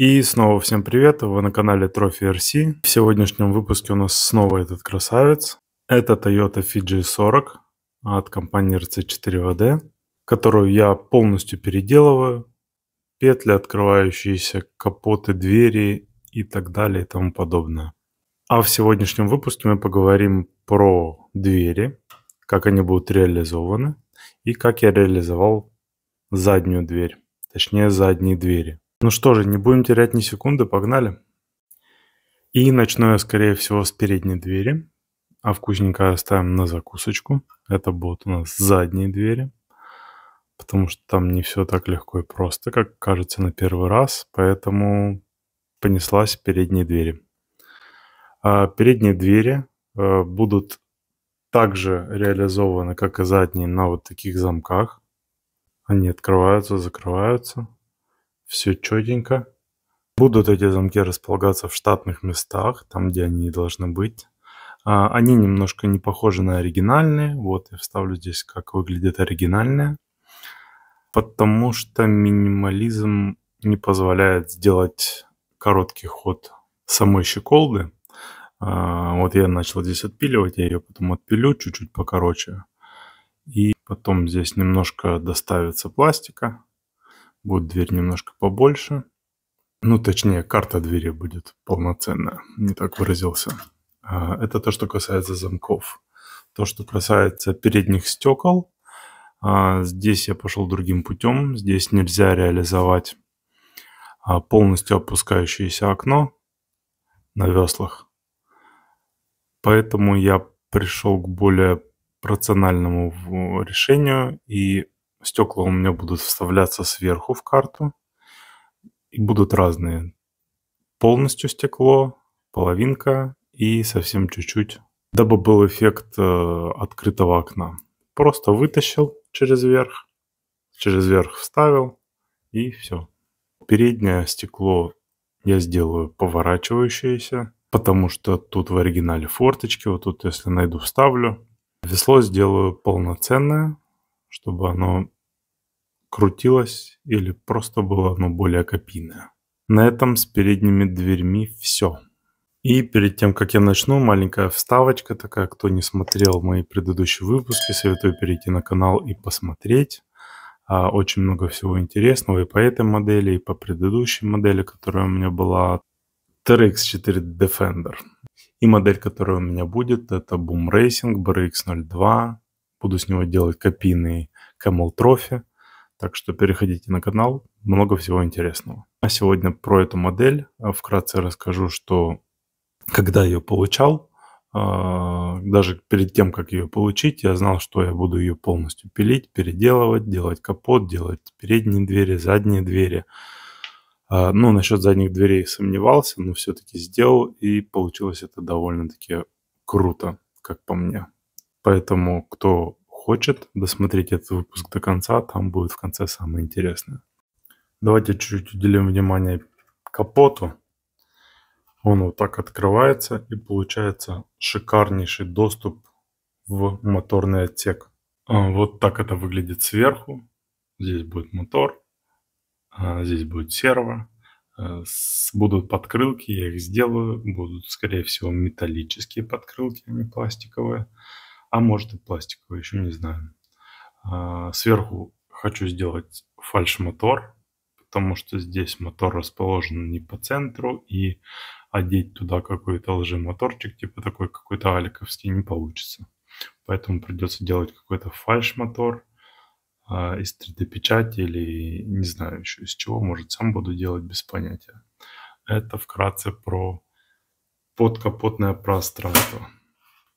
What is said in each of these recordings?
И снова всем привет, вы на канале Trophy RC. В сегодняшнем выпуске у нас снова этот красавец. Это Toyota Fiji 40 от компании RC4VD, которую я полностью переделываю. Петли, открывающиеся капоты, двери и так далее и тому подобное. А в сегодняшнем выпуске мы поговорим про двери, как они будут реализованы и как я реализовал заднюю дверь, точнее задние двери. Ну что же, не будем терять ни секунды, погнали. И начну я, скорее всего, с передней двери, а вкусненько оставим на закусочку. Это будут у нас задние двери, потому что там не все так легко и просто, как кажется на первый раз, поэтому понеслась передние двери. А передние двери э, будут также реализованы, как и задние, на вот таких замках. Они открываются, закрываются все четенько. Будут эти замки располагаться в штатных местах, там, где они должны быть. А, они немножко не похожи на оригинальные. Вот я вставлю здесь, как выглядит оригинальная. Потому что минимализм не позволяет сделать короткий ход самой щеколды. А, вот я начал здесь отпиливать, я ее потом отпилю чуть-чуть покороче. И потом здесь немножко доставится пластика. Будет дверь немножко побольше. Ну, точнее, карта двери будет полноценная, не так выразился. А, это то, что касается замков. То, что касается передних стекол, а, здесь я пошел другим путем. Здесь нельзя реализовать а, полностью опускающееся окно на веслах. Поэтому я пришел к более рациональному решению и стекла у меня будут вставляться сверху в карту. И будут разные. Полностью стекло, половинка и совсем чуть-чуть, дабы был эффект э, открытого окна. Просто вытащил через верх, через верх вставил и все. Переднее стекло я сделаю поворачивающееся, потому что тут в оригинале форточки, вот тут если найду вставлю. Весло сделаю полноценное, чтобы оно крутилась или просто была оно ну, более копийное. На этом с передними дверьми все. И перед тем, как я начну, маленькая вставочка такая, кто не смотрел мои предыдущие выпуски, советую перейти на канал и посмотреть. А, очень много всего интересного и по этой модели, и по предыдущей модели, которая у меня была TRX4 Defender. И модель, которая у меня будет, это Boom Racing BRX02. Буду с него делать копийный Camel Trophy. Так что переходите на канал, много всего интересного. А сегодня про эту модель а, вкратце расскажу, что когда ее получал, а, даже перед тем, как ее получить, я знал, что я буду ее полностью пилить, переделывать, делать капот, делать передние двери, задние двери. А, ну, насчет задних дверей сомневался, но все-таки сделал, и получилось это довольно-таки круто, как по мне. Поэтому, кто хочет досмотреть этот выпуск до конца, там будет в конце самое интересное. Давайте чуть-чуть уделим внимание капоту. Он вот так открывается и получается шикарнейший доступ в моторный отсек. А, вот так это выглядит сверху. Здесь будет мотор, а, здесь будет серво, а, будут подкрылки, я их сделаю, будут, скорее всего, металлические подкрылки, а не пластиковые а может и пластиковый, еще не знаю. А, сверху хочу сделать фальш-мотор, потому что здесь мотор расположен не по центру, и одеть туда какой-то лжемоторчик, типа такой какой-то аликовский, не получится. Поэтому придется делать какой-то фальш-мотор а, из 3D-печати или не знаю еще из чего, может, сам буду делать без понятия. Это вкратце про подкапотное пространство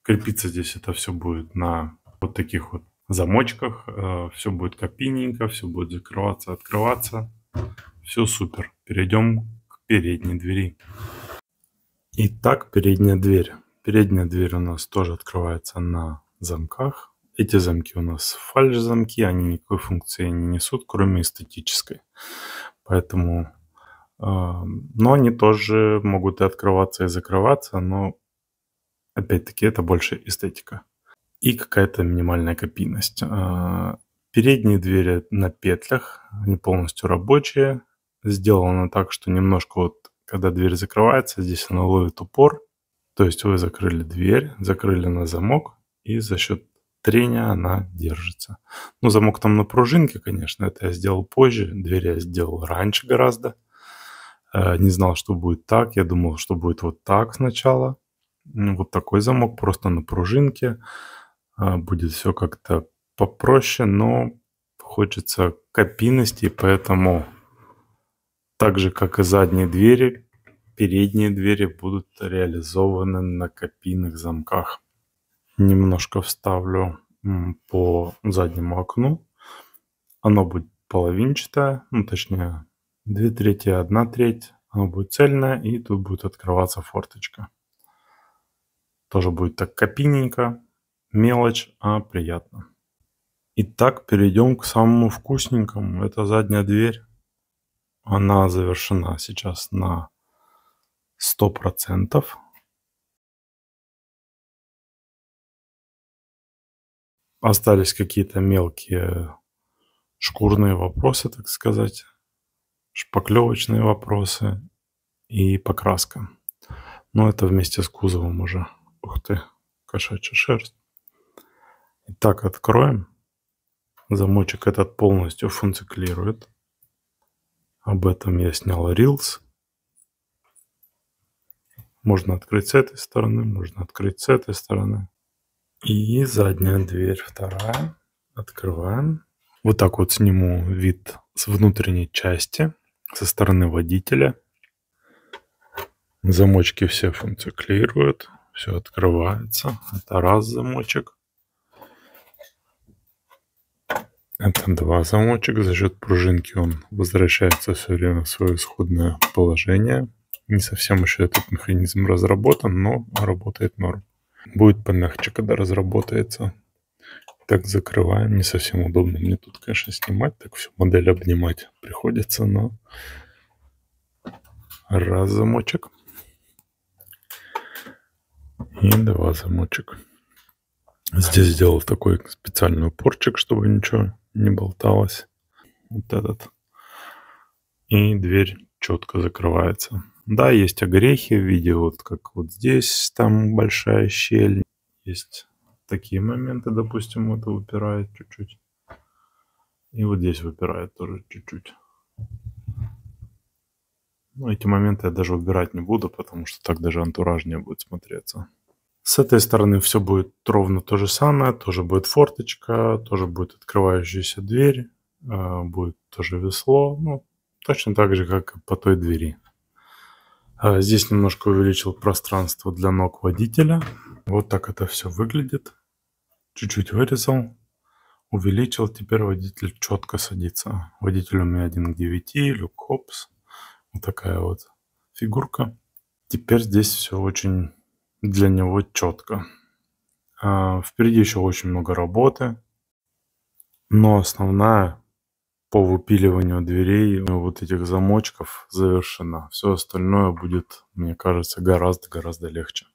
крепиться здесь это все будет на вот таких вот замочках. Э, все будет копийненько, все будет закрываться, открываться. Все супер. Перейдем к передней двери. Итак, передняя дверь. Передняя дверь у нас тоже открывается на замках. Эти замки у нас фальш-замки, они никакой функции не несут, кроме эстетической. Поэтому, э, но они тоже могут и открываться, и закрываться, но опять-таки, это больше эстетика. И какая-то минимальная копийность. А, передние двери на петлях, они полностью рабочие. Сделано так, что немножко вот, когда дверь закрывается, здесь она ловит упор. То есть вы закрыли дверь, закрыли на замок, и за счет трения она держится. Ну, замок там на пружинке, конечно, это я сделал позже. Дверь я сделал раньше гораздо. Э, не знал, что будет так. Я думал, что будет вот так сначала. Ну, вот такой замок просто на пружинке. А, будет все как-то попроще, но хочется копийности, поэтому так же, как и задние двери, передние двери будут реализованы на копийных замках. Немножко вставлю по заднему окну. Оно будет половинчатое, ну точнее, две трети, одна треть. Оно будет цельное, и тут будет открываться форточка. Тоже будет так копийненько, мелочь, а приятно. Итак, перейдем к самому вкусненькому. Это задняя дверь. Она завершена сейчас на 100%. Остались какие-то мелкие шкурные вопросы, так сказать, шпаклевочные вопросы и покраска. Но это вместе с кузовом уже. Ух ты, кошачья шерсть. Итак, откроем. Замочек этот полностью функционирует. Об этом я снял Reels. Можно открыть с этой стороны, можно открыть с этой стороны. И задняя дверь вторая. Открываем. Вот так вот сниму вид с внутренней части, со стороны водителя. Замочки все функционируют. Все открывается. Это раз замочек. Это два замочек. За счет пружинки он возвращается все время в свое исходное положение. Не совсем еще этот механизм разработан, но работает норм. Будет помягче, когда разработается. Так закрываем. Не совсем удобно мне тут, конечно, снимать. Так всю модель обнимать приходится, но... Раз замочек и два замочек. Здесь сделал такой специальный упорчик, чтобы ничего не болталось. Вот этот. И дверь четко закрывается. Да, есть огрехи в виде вот как вот здесь, там большая щель. Есть такие моменты, допустим, это выпирает чуть-чуть. И вот здесь выпирает тоже чуть-чуть. Ну, эти моменты я даже убирать не буду, потому что так даже антуражнее будет смотреться. С этой стороны все будет ровно то же самое, тоже будет форточка, тоже будет открывающаяся дверь, а, будет тоже весло, ну, точно так же, как и по той двери. А, здесь немножко увеличил пространство для ног водителя. Вот так это все выглядит. Чуть-чуть вырезал, увеличил, теперь водитель четко садится. Водитель у меня 1 к 9, люк Хопс. Вот такая вот фигурка. Теперь здесь все очень для него четко. А, впереди еще очень много работы, но основная по выпиливанию дверей ну, вот этих замочков завершена. Все остальное будет, мне кажется, гораздо-гораздо легче.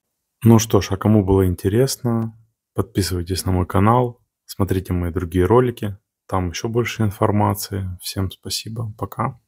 Ну что ж, а кому было интересно, подписывайтесь на мой канал, смотрите мои другие ролики, там еще больше информации. Всем спасибо, пока.